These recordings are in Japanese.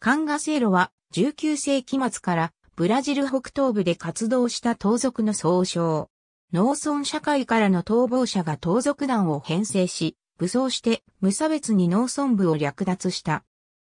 カンガセイロは19世紀末からブラジル北東部で活動した盗賊の総称。農村社会からの逃亡者が盗賊団を編成し、武装して無差別に農村部を略奪した。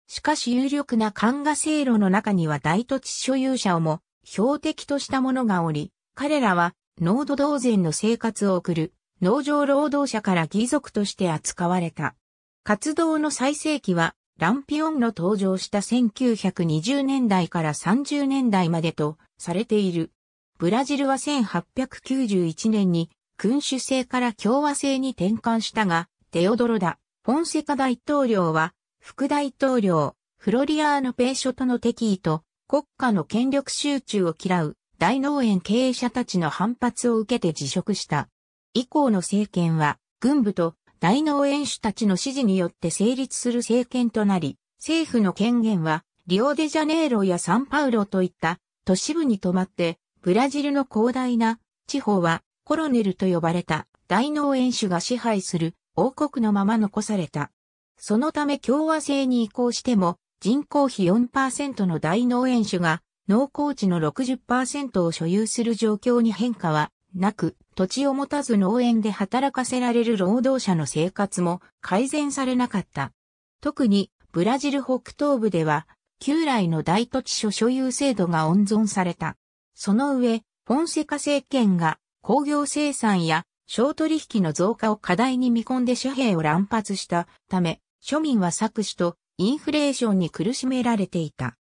しかし有力なカンガセイロの中には大土地所有者をも標的とした者がおり、彼らは農土同然の生活を送る農場労働者から義族として扱われた。活動の最盛期はランピオンの登場した1920年代から30年代までとされている。ブラジルは1891年に君主制から共和制に転換したが、テオドロダ、フォンセカ大統領は、副大統領、フロリアーノ・ペーショとの敵意と、国家の権力集中を嫌う大農園経営者たちの反発を受けて辞職した。以降の政権は、軍部と大農園主たちの指示によって成立する政権となり、政府の権限は、リオデジャネイロやサンパウロといった都市部に泊まって、ブラジルの広大な地方はコロネルと呼ばれた大農園主が支配する王国のまま残された。そのため共和制に移行しても人口比4%の大農園主が農耕地の60%を所有する状況に変化はなく、土地を持たず農園で働かせられる労働者の生活も改善されなかった。特にブラジル北東部では旧来の大土地所所有制度が温存された。その上、フォンセカ政権が工業生産や小取引の増加を課題に見込んで紙幣を乱発したため、庶民は搾取とインフレーションに苦しめられていた。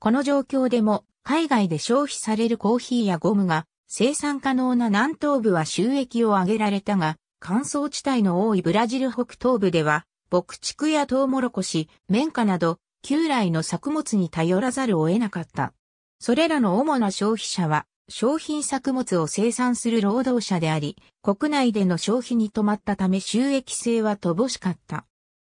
この状況でも海外で消費されるコーヒーやゴムが生産可能な南東部は収益を上げられたが、乾燥地帯の多いブラジル北東部では、牧畜やトウモロコシ、綿花など、旧来の作物に頼らざるを得なかった。それらの主な消費者は、商品作物を生産する労働者であり、国内での消費に止まったため収益性は乏しかった。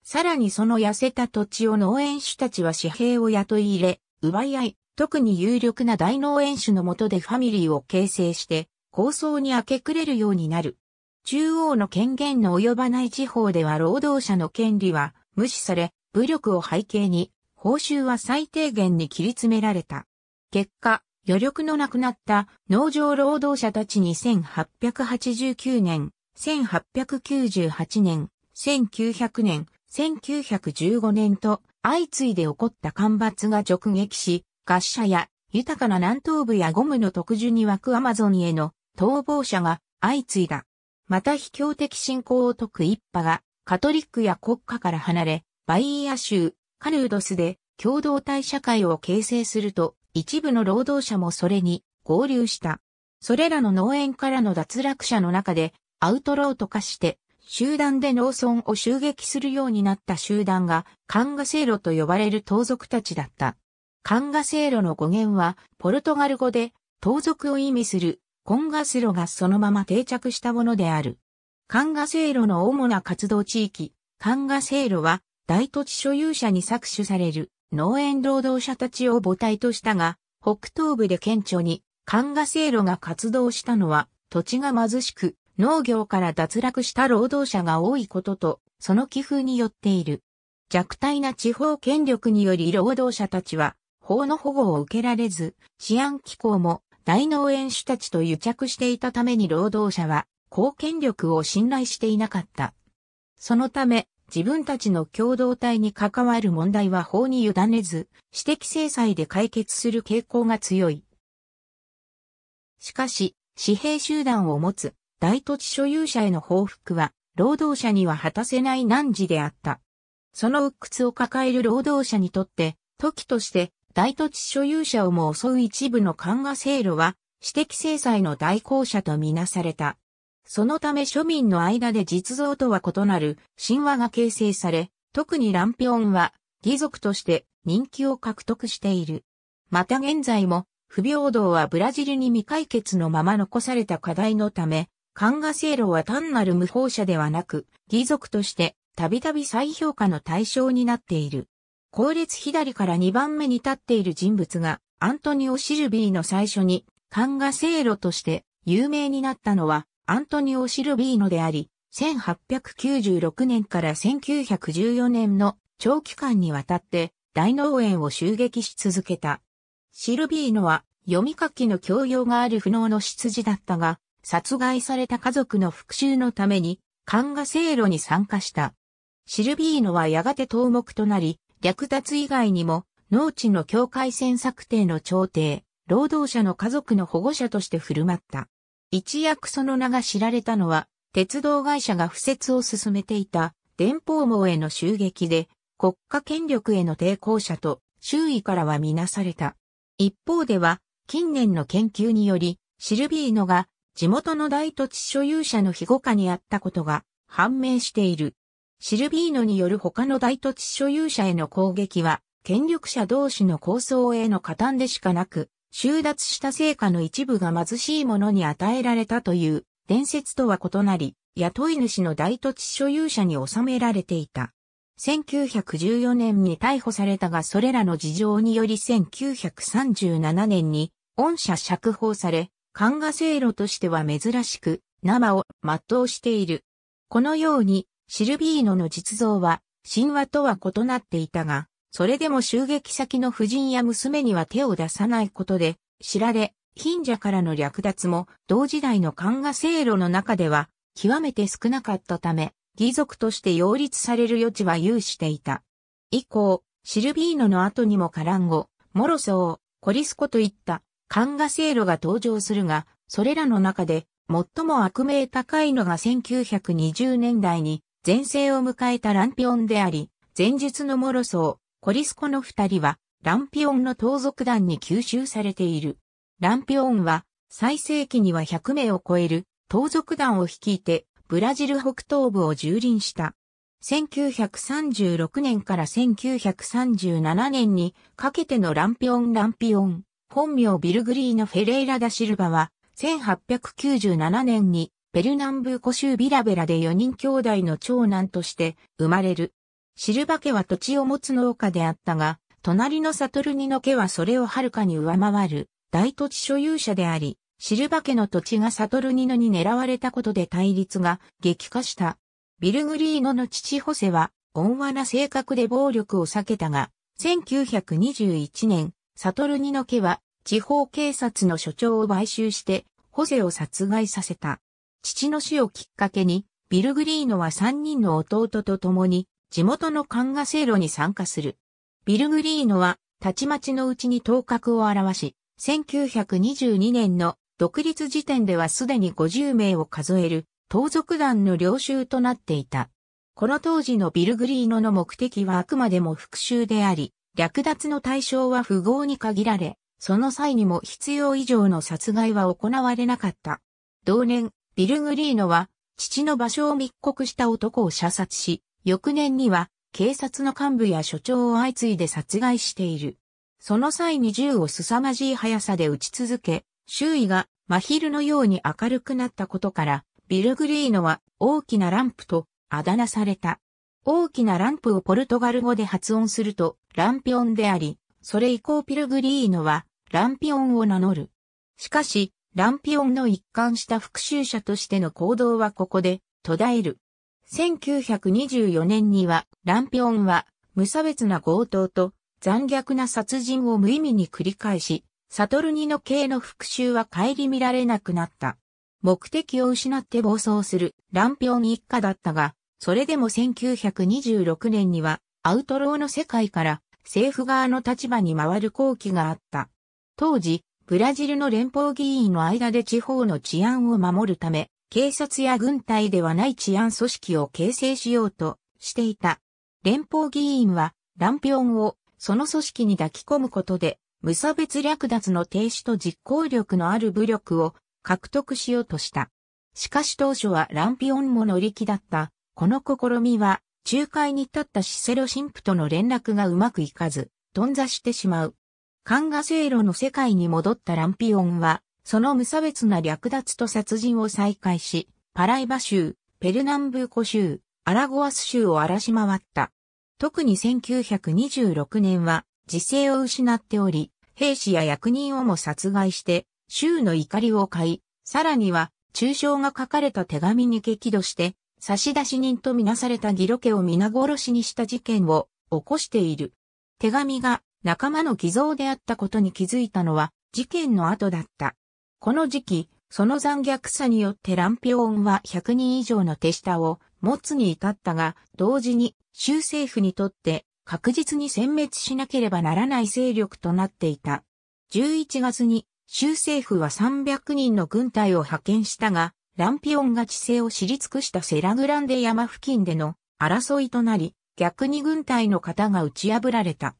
さらにその痩せた土地を農園主たちは紙幣を雇い入れ、奪い合い、特に有力な大脳園主の下でファミリーを形成して、構想に明け暮れるようになる。中央の権限の及ばない地方では労働者の権利は無視され、武力を背景に、報酬は最低限に切り詰められた。結果、余力のなくなった農場労働者たちに1889年、1898年、1900年、1915年と相次いで起こった干ばつが直撃し、滑車や豊かな南東部やゴムの特需に湧くアマゾンへの逃亡者が相次いだ。また卑怯的信仰を解く一派がカトリックや国家から離れ、バイーア州、カルードスで共同体社会を形成すると、一部の労働者もそれに合流した。それらの農園からの脱落者の中で、アウトローと化して、集団で農村を襲撃するようになった集団が、カンガセロと呼ばれる盗賊たちだった。カンガセーロの語源は、ポルトガル語で、盗賊を意味する、コンガスロがそのまま定着したものである。カンガセーロの主な活動地域、カンガセーロは、大土地所有者に搾取される、農園労働者たちを母体としたが、北東部で顕著に、カンガセーロが活動したのは、土地が貧しく、農業から脱落した労働者が多いことと、その寄付によっている。弱体な地方権力により労働者たちは、法の保護を受けられず、治安機構も大農園主たちと癒着していたために労働者は公権力を信頼していなかった。そのため、自分たちの共同体に関わる問題は法に委ねず、私的制裁で解決する傾向が強い。しかし、私兵集団を持つ大土地所有者への報復は、労働者には果たせない難事であった。その鬱屈を抱える労働者にとって、時として大土地所有者をも襲う一部の緩和制度は、私的制裁の代行者とみなされた。そのため庶民の間で実像とは異なる神話が形成され、特にランピオンは義族として人気を獲得している。また現在も不平等はブラジルに未解決のまま残された課題のため、漢画制度は単なる無法者ではなく、義族としてたびたび再評価の対象になっている。後列左から2番目に立っている人物が、アントニオ・シルビーの最初に、カンガセイロとして有名になったのは、アントニオ・シルビーノであり、1896年から1914年の長期間にわたって大農園を襲撃し続けた。シルビーノは読み書きの教養がある不能の執事だったが、殺害された家族の復讐のために、カンガセイロに参加した。シルビーノはやがて盗目となり、略奪以外にも、農地の境界線策定の調停、労働者の家族の保護者として振る舞った。一躍その名が知られたのは、鉄道会社が不設を進めていた、電報網への襲撃で、国家権力への抵抗者と、周囲からはみなされた。一方では、近年の研究により、シルビーノが地元の大土地所有者の庇護下にあったことが判明している。シルビーノによる他の大土地所有者への攻撃は、権力者同士の抗争への加担でしかなく、収奪した成果の一部が貧しい者に与えられたという伝説とは異なり、雇い主の大土地所有者に収められていた。1914年に逮捕されたがそれらの事情により1937年に恩赦釈放され、漢画制路としては珍しく生を全うしている。このようにシルビーノの実像は神話とは異なっていたが、それでも襲撃先の夫人や娘には手を出さないことで、知られ、貧者からの略奪も同時代の漢画制路の中では極めて少なかったため、義族として擁立される余地は有していた。以降、シルビーノの後にもカランゴ、モロソー、コリスコといった漢画制路が登場するが、それらの中で最も悪名高いのが1920年代に前世を迎えたランピオンであり、前述のモロソー、コリスコの二人は、ランピオンの盗賊団に吸収されている。ランピオンは、最盛期には100名を超える盗賊団を率いて、ブラジル北東部を蹂躙した。1936年から1937年にかけてのランピオンランピオン、本名ビルグリーのフェレイラ・ダ・シルバは、1897年にペルナンブーコ州ビラベラで4人兄弟の長男として生まれる。シルバ家は土地を持つ農家であったが、隣のサトルニの家はそれをはるかに上回る大土地所有者であり、シルバ家の土地がサトルニノに狙われたことで対立が激化した。ビルグリーノの父ホセは、温和な性格で暴力を避けたが、1921年、サトルニの家は地方警察の所長を買収して、ホセを殺害させた。父の死をきっかけに、ビル・グリーノは3人の弟と共に、地元のカンガセーロに参加する。ビル・グリーノは、たちまちのうちに頭角を現し、1922年の独立時点ではすでに50名を数える、盗賊団の領収となっていた。この当時のビル・グリーノの目的はあくまでも復讐であり、略奪の対象は富豪に限られ、その際にも必要以上の殺害は行われなかった。同年、ビル・グリーノは、父の場所を密告した男を射殺し、翌年には、警察の幹部や所長を相次いで殺害している。その際に銃を凄まじい速さで撃ち続け、周囲が真昼のように明るくなったことから、ビル・グリーノは大きなランプとあだ名された。大きなランプをポルトガル語で発音すると、ランピオンであり、それ以降ピルグリーノは、ランピオンを名乗る。しかし、ランピオンの一貫した復讐者としての行動はここで途絶える。1924年には、ランピオンは、無差別な強盗と残虐な殺人を無意味に繰り返し、サトルニの系の復讐は顧みられなくなった。目的を失って暴走するランピオン一家だったが、それでも1926年にはアウトローの世界から政府側の立場に回る好機があった。当時、ブラジルの連邦議員の間で地方の治安を守るため、警察や軍隊ではない治安組織を形成しようとしていた。連邦議員は、ランピオンをその組織に抱き込むことで、無差別略奪の停止と実行力のある武力を獲得しようとした。しかし当初はランピオンも乗り気だった。この試みは、仲介に立ったシセロ神父との連絡がうまくいかず、頓挫してしまう。カンガセイロの世界に戻ったランピオンは、その無差別な略奪と殺人を再開し、パライバ州、ペルナンブーコ州、アラゴアス州を荒らし回った。特に1926年は、自制を失っており、兵士や役人をも殺害して、州の怒りを買い、さらには、中傷が書かれた手紙に激怒して、差出人とみなされたギロ家を皆殺しにした事件を起こしている。手紙が仲間の偽造であったことに気づいたのは事件の後だった。この時期、その残虐さによってランピオンは100人以上の手下を持つに至ったが、同時に州政府にとって確実に殲滅しなければならない勢力となっていた。11月に州政府は300人の軍隊を派遣したが、ランピオンが地勢を知り尽くしたセラグランデ山付近での争いとなり、逆に軍隊の方が打ち破られた。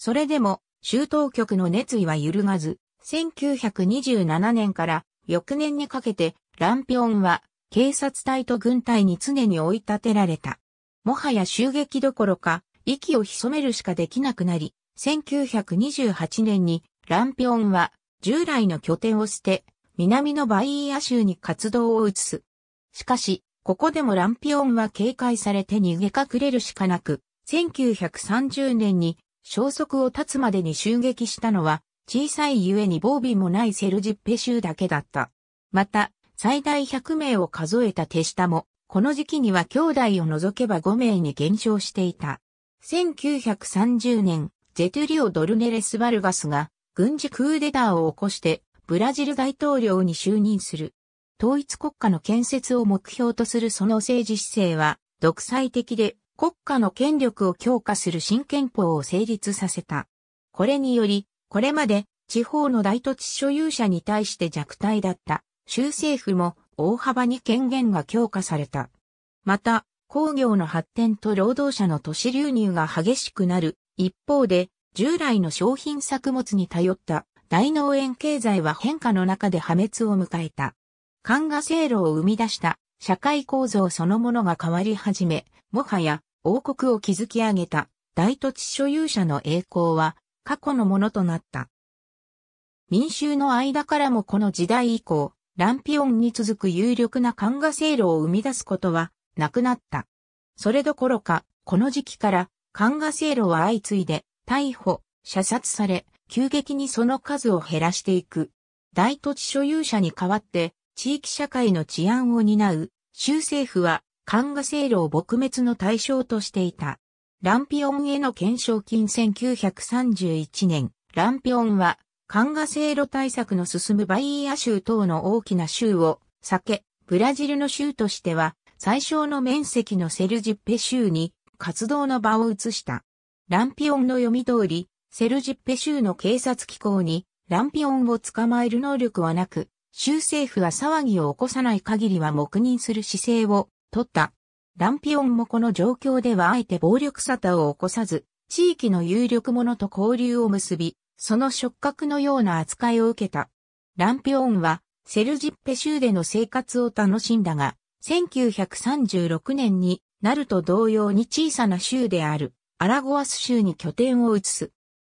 それでも、州当局の熱意は揺るがず、1927年から翌年にかけて、ランピオンは警察隊と軍隊に常に追い立てられた。もはや襲撃どころか、息を潜めるしかできなくなり、1928年にランピオンは従来の拠点を捨て、南のバイーア州に活動を移す。しかし、ここでもランピオンは警戒されて逃げ隠れるしかなく、1930年に消息を絶つまでに襲撃したのは、小さいゆえに防備もないセルジッペ州だけだった。また、最大100名を数えた手下も、この時期には兄弟を除けば5名に減少していた。1930年、ゼトゥリオ・ドルネレス・バルガスが軍事クーデターを起こしてブラジル大統領に就任する。統一国家の建設を目標とするその政治姿勢は独裁的で国家の権力を強化する新憲法を成立させた。これにより、これまで地方の大土地所有者に対して弱体だった州政府も大幅に権限が強化された。また、工業の発展と労働者の都市流入が激しくなる一方で、従来の商品作物に頼った大農園経済は変化の中で破滅を迎えた。緩和制度を生み出した社会構造そのものが変わり始め、もはや王国を築き上げた大土地所有者の栄光は過去のものとなった。民衆の間からもこの時代以降、ランピオンに続く有力な漢画制路を生み出すことはなくなった。それどころか、この時期から漢画制路は相次いで逮捕、射殺され、急激にその数を減らしていく。大土地所有者に代わって地域社会の治安を担う州政府はカンガセイロを撲滅の対象としていた。ランピオンへの懸賞金1931年、ランピオンは、カンガセイロ対策の進むバイーア州等の大きな州を避け、ブラジルの州としては、最小の面積のセルジッペ州に活動の場を移した。ランピオンの読み通り、セルジッペ州の警察機構にランピオンを捕まえる能力はなく、州政府は騒ぎを起こさない限りは黙認する姿勢を取った。ランピオンもこの状況ではあえて暴力沙汰を起こさず、地域の有力者と交流を結び、その触覚のような扱いを受けた。ランピオンは、セルジッペ州での生活を楽しんだが、1936年になると同様に小さな州であるアラゴアス州に拠点を移す。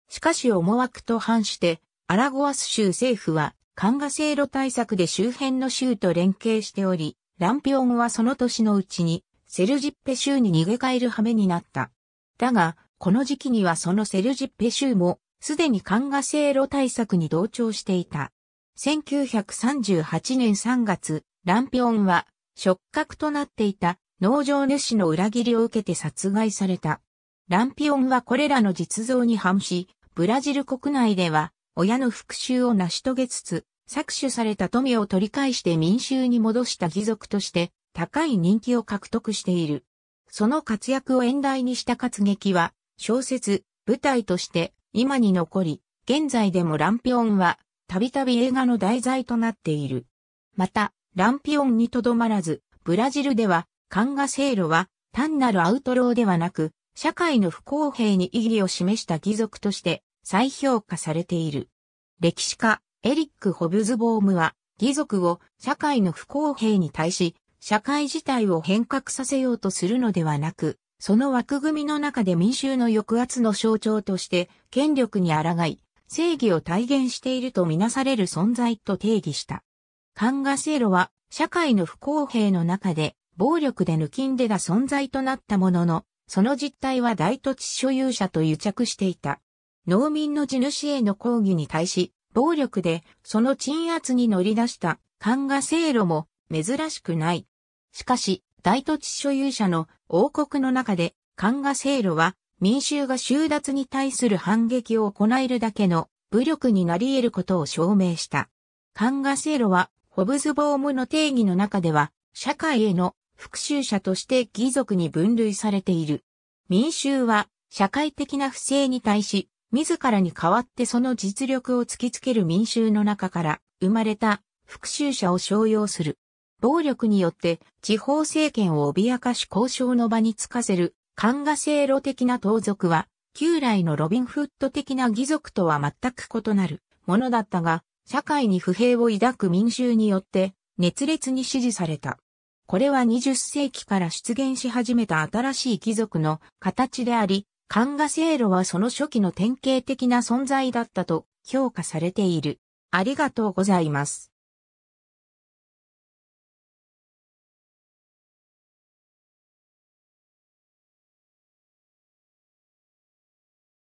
しかし思惑と反して、アラゴアス州政府は、カンガセイロ対策で周辺の州と連携しており、ランピオンはその年のうちにセルジッペ州に逃げ帰る羽目になった。だが、この時期にはそのセルジッペ州もすでにカンガセロ対策に同調していた。1938年3月、ランピオンは触覚となっていた農場主の裏切りを受けて殺害された。ランピオンはこれらの実像に反し、ブラジル国内では親の復讐を成し遂げつつ、搾取された富を取り返して民衆に戻した義族として高い人気を獲得している。その活躍を演題にした活劇は小説、舞台として今に残り、現在でもランピオンはたびたび映画の題材となっている。また、ランピオンにとどまらず、ブラジルでは、カンガセイロは単なるアウトローではなく、社会の不公平に意義を示した義族として再評価されている。歴史家、エリック・ホブズボームは、義族を社会の不公平に対し、社会自体を変革させようとするのではなく、その枠組みの中で民衆の抑圧の象徴として、権力に抗い、正義を体現しているとみなされる存在と定義した。カンガセーロは、社会の不公平の中で、暴力で抜きんでた存在となったものの、その実態は大土地所有者と癒着していた。農民の地主への抗議に対し、暴力でその鎮圧に乗り出した勘が聖路も珍しくない。しかし、大土地所有者の王国の中で勘が聖路は民衆が収奪に対する反撃を行えるだけの武力になり得ることを証明した。勘が聖路はホブズ・ボームの定義の中では社会への復讐者として義族に分類されている。民衆は社会的な不正に対し自らに代わってその実力を突きつける民衆の中から生まれた復讐者を商用する。暴力によって地方政権を脅かし交渉の場につかせる、官賀制路的な盗賊は、旧来のロビンフッド的な義賊とは全く異なるものだったが、社会に不平を抱く民衆によって熱烈に支持された。これは20世紀から出現し始めた新しい貴族の形であり、カンガセイロはその初期の典型的な存在だったと評価されている。ありがとうございます。